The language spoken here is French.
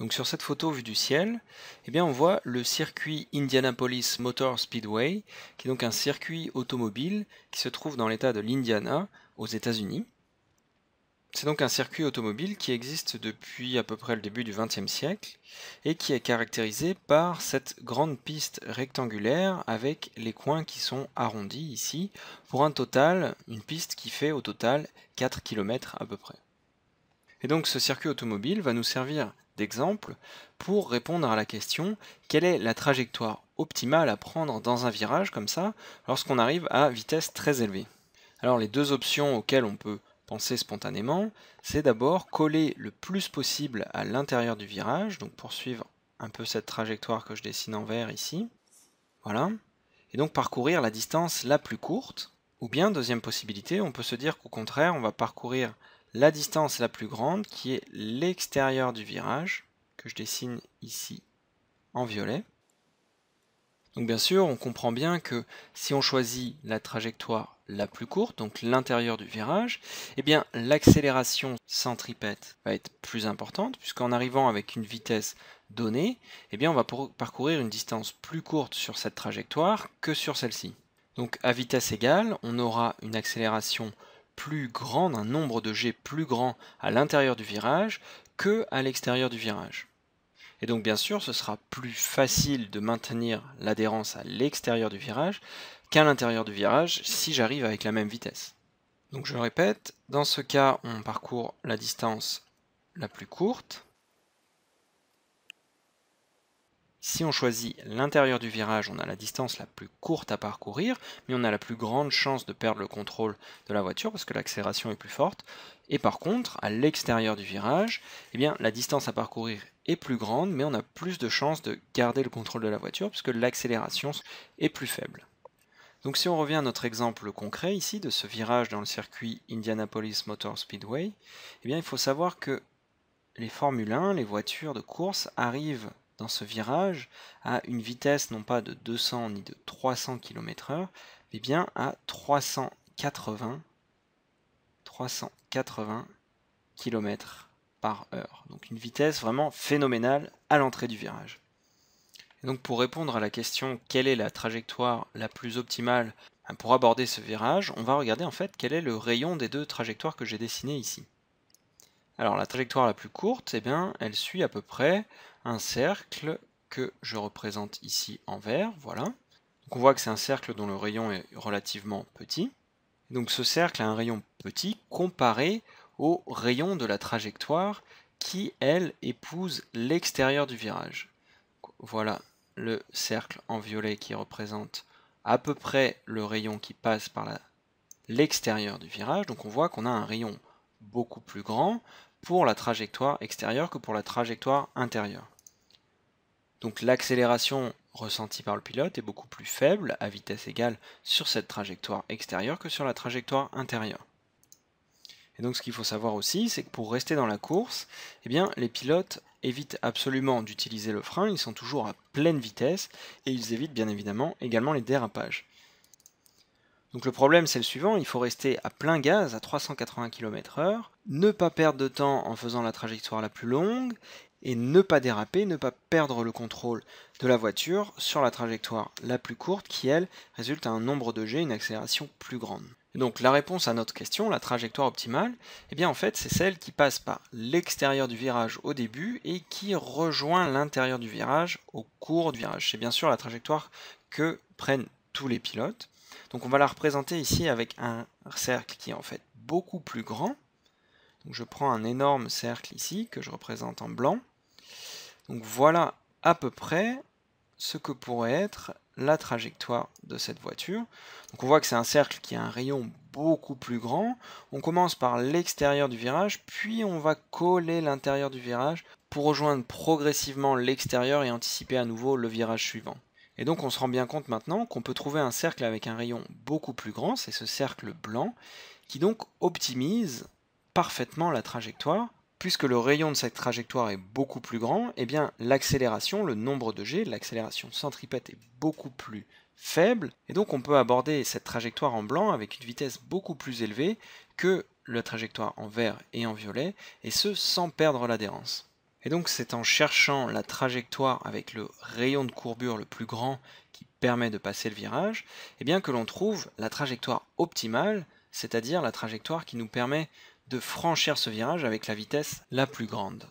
Donc sur cette photo vue du ciel, eh bien on voit le circuit Indianapolis Motor Speedway, qui est donc un circuit automobile qui se trouve dans l'état de l'Indiana aux États-Unis. C'est donc un circuit automobile qui existe depuis à peu près le début du XXe siècle et qui est caractérisé par cette grande piste rectangulaire avec les coins qui sont arrondis ici pour un total, une piste qui fait au total 4 km à peu près. Et donc ce circuit automobile va nous servir D'exemple pour répondre à la question quelle est la trajectoire optimale à prendre dans un virage comme ça lorsqu'on arrive à vitesse très élevée. Alors les deux options auxquelles on peut penser spontanément, c'est d'abord coller le plus possible à l'intérieur du virage, donc poursuivre un peu cette trajectoire que je dessine en vert ici. Voilà. Et donc parcourir la distance la plus courte. Ou bien, deuxième possibilité, on peut se dire qu'au contraire, on va parcourir la distance la plus grande qui est l'extérieur du virage, que je dessine ici en violet. Donc bien sûr, on comprend bien que si on choisit la trajectoire la plus courte, donc l'intérieur du virage, eh bien l'accélération centripète va être plus importante, puisqu'en arrivant avec une vitesse donnée, eh bien on va parcourir une distance plus courte sur cette trajectoire que sur celle-ci. Donc à vitesse égale, on aura une accélération plus grand, un nombre de jets plus grand à l'intérieur du virage que à l'extérieur du virage. Et donc bien sûr, ce sera plus facile de maintenir l'adhérence à l'extérieur du virage qu'à l'intérieur du virage si j'arrive avec la même vitesse. Donc je répète, dans ce cas, on parcourt la distance la plus courte, Si on choisit l'intérieur du virage, on a la distance la plus courte à parcourir, mais on a la plus grande chance de perdre le contrôle de la voiture parce que l'accélération est plus forte. Et par contre, à l'extérieur du virage, eh bien, la distance à parcourir est plus grande, mais on a plus de chances de garder le contrôle de la voiture puisque l'accélération est plus faible. Donc si on revient à notre exemple concret ici de ce virage dans le circuit Indianapolis Motor Speedway, eh bien, il faut savoir que les Formule 1, les voitures de course arrivent dans ce virage à une vitesse non pas de 200 ni de 300 km/h, mais bien à 380, 380 km par heure. Donc une vitesse vraiment phénoménale à l'entrée du virage. Et donc pour répondre à la question quelle est la trajectoire la plus optimale hein, pour aborder ce virage, on va regarder en fait quel est le rayon des deux trajectoires que j'ai dessinées ici. Alors la trajectoire la plus courte, et eh bien, elle suit à peu près un cercle que je représente ici en vert, voilà. on voit que c'est un cercle dont le rayon est relativement petit. Donc ce cercle a un rayon petit comparé au rayon de la trajectoire qui, elle, épouse l'extérieur du virage. Voilà le cercle en violet qui représente à peu près le rayon qui passe par l'extérieur du virage. Donc on voit qu'on a un rayon beaucoup plus grand pour la trajectoire extérieure que pour la trajectoire intérieure. Donc l'accélération ressentie par le pilote est beaucoup plus faible à vitesse égale sur cette trajectoire extérieure que sur la trajectoire intérieure. Et donc ce qu'il faut savoir aussi, c'est que pour rester dans la course, eh bien, les pilotes évitent absolument d'utiliser le frein, ils sont toujours à pleine vitesse et ils évitent bien évidemment également les dérapages. Donc le problème c'est le suivant, il faut rester à plein gaz à 380 km/h, ne pas perdre de temps en faisant la trajectoire la plus longue et ne pas déraper, ne pas perdre le contrôle de la voiture sur la trajectoire la plus courte qui, elle, résulte à un nombre de G, une accélération plus grande. donc la réponse à notre question, la trajectoire optimale, eh bien en fait c'est celle qui passe par l'extérieur du virage au début et qui rejoint l'intérieur du virage au cours du virage. C'est bien sûr la trajectoire que prennent tous les pilotes. Donc on va la représenter ici avec un cercle qui est en fait beaucoup plus grand je prends un énorme cercle ici que je représente en blanc. Donc voilà à peu près ce que pourrait être la trajectoire de cette voiture. Donc on voit que c'est un cercle qui a un rayon beaucoup plus grand. On commence par l'extérieur du virage, puis on va coller l'intérieur du virage pour rejoindre progressivement l'extérieur et anticiper à nouveau le virage suivant. Et donc on se rend bien compte maintenant qu'on peut trouver un cercle avec un rayon beaucoup plus grand, c'est ce cercle blanc, qui donc optimise parfaitement la trajectoire, puisque le rayon de cette trajectoire est beaucoup plus grand, et eh bien l'accélération, le nombre de g, l'accélération centripète est beaucoup plus faible, et donc on peut aborder cette trajectoire en blanc avec une vitesse beaucoup plus élevée que la trajectoire en vert et en violet, et ce sans perdre l'adhérence. Et donc c'est en cherchant la trajectoire avec le rayon de courbure le plus grand qui permet de passer le virage, et eh bien que l'on trouve la trajectoire optimale, c'est-à-dire la trajectoire qui nous permet de franchir ce virage avec la vitesse la plus grande.